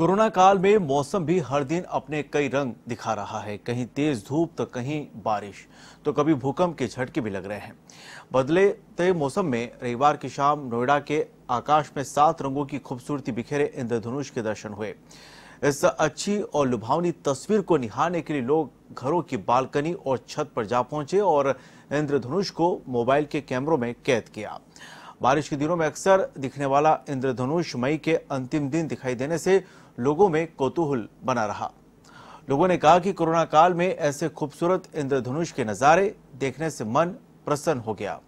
corona काल में मौसम भी हर दिन अपने कई रंग दिखा रहा है कहीं तेज धूप तो कहीं बारिश तो कभी भूकंप के झटके भी लग रहे हैं बदले तय मौसम में रविवार की शाम नोएडा के आकाश में सात रंगों की खूबसूरती बिखेरे इंद्रधनुष के दर्शन हुए इस अच्छी और लुभावनी तस्वीर को निहारने के लिए लोग घरों की बालकनी और छत पर जा पहुंचे और इंद्रधनुष को मोबाइल के कैमरों में कैद किया बारिश के दिनों में अक्सर दिखने वाला इंद्रधनुष मई के अंतिम दिन दिखाई देने से लोगों में कौतूहल बना रहा लोगों ने कहा कि कोरोना काल में ऐसे खूबसूरत इंद्रधनुष के नज़ारे देखने से मन प्रसन्न हो गया